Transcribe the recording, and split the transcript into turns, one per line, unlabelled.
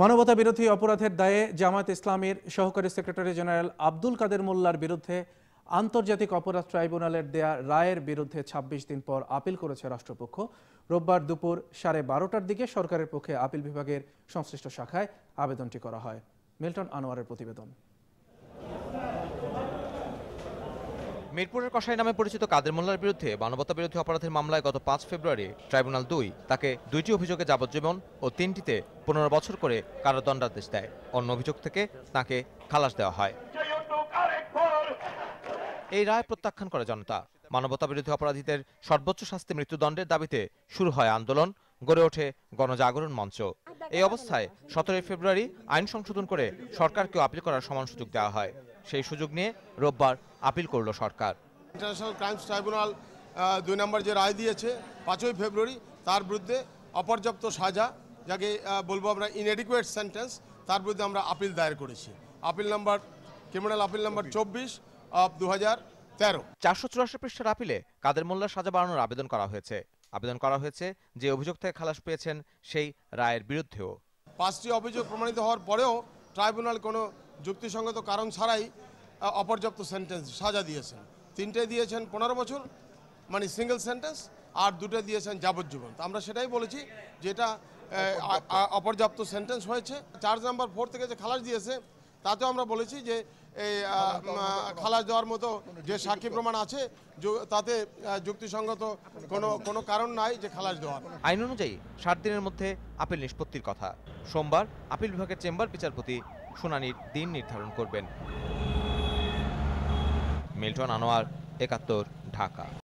মানবতা বিরোধী অপরাধের দায়ে জামাত ইসলামের সহকারী সেক্রেটারি জেনারেল আব্দুল কাদের মোল্লার বিরুদ্ধে আন্তর্জাতিক অপরাধ ট্রাইব্যুনালের দেয়া রায়ের বিরুদ্ধে ২৬ দিন পর আপিল করেছে রাষ্ট্রপক্ষ রোববার দুপুর সাড়ে বারোটার দিকে সরকারের পক্ষে আপিল বিভাগের সংশ্লিষ্ট শাখায় আবেদনটি করা হয় মিল্টন আনোয়ারের প্রতিবেদন
মিরপুরের কষাই নামে পরিচিত কাদের মোল্লার বিরুদ্ধে মানবতা বিরোধী অপরাধের মামলায় গত পাঁচ ফেব্রুয়ারি ট্রাইব্যুনাল দুই তাকে দুইটি অভিযোগে যাবজ্জীবন ও তিনটিতে পনেরো বছর করে কারাদণ্ডাদেশ দেয় অন্য অভিযোগ থেকে তাকে খালাস দেওয়া হয় এই রায় প্রত্যাখ্যান করে জনতা মানবতা বিরোধী অপরাধীদের সর্বোচ্চ শাস্তি মৃত্যুদণ্ডের দাবিতে শুরু হয় আন্দোলন গড়ে ওঠে গণজাগরণ মঞ্চ এই অবস্থায় সতেরোই ফেব্রুয়ারি আইন সংশোধন করে সরকারকেও আপিল করার সমান সুযোগ দেওয়া হয় সেই সুযোগ নিয়ে রোববার আপিল করল সরকার
ইন্টারন্যাশনাল ক্রাইমস ট্রাইব্যুনাল দুই নম্বর যে রায় দিয়েছে পাঁচই ফেব্রুয়ারি তার বিরুদ্ধে অপর্যাপ্ত সাজা যাকে বলবো আমরা ইনএডিকুয়েট সেন্টেন্স তার বিরুদ্ধে আমরা আপিল দায়ের করেছি appeal number criminal appeal
number চব্বিশ অফ দু হাজার তেরো চারশো চুরাশি পৃষ্ঠার আপিলে কাদের মোল্লার সাজা বাড়ানোর আবেদন করা হয়েছে আবেদন করা হয়েছে যে অভিযোগ থেকে খালাস পেয়েছেন সেই রায়ের বিরুদ্ধেও পাঁচটি অভিযোগ প্রমাণিত হওয়ার পরেও ট্রাইব্যুনাল কোনো যুক্তিসঙ্গত কারণ ছাড়াই
অপর্যাপ্ত সেন্টেন্স সাজা দিয়েছেন তিনটে দিয়েছেন পনেরো বছর মানে সিঙ্গেল সেন্টেন্স আর দুটো দিয়েছেন যাবজ্জীবন তো আমরা সেটাই বলেছি যেটা অপর্যাপ্ত সেন্টেন্স হয়েছে চার্জ নাম্বার ফোর থেকে যে খালাস দিয়েছে তাতেও আমরা বলেছি যে এই খালাস দেওয়ার মতো যে সাক্ষী প্রমাণ আছে তাতে যুক্তিসঙ্গত কোনো কোনো কারণ নাই যে খালাস দেওয়ার
আইন অনুযায়ী ষাট দিনের মধ্যে আপিল নিষ্পত্তির কথা সোমবার আপিল বিভাগের চেম্বার বিচারপতি শুনানির দিন নির্ধারণ করবেন মিল্টন আনোয়ার একাত্তর ঢাকা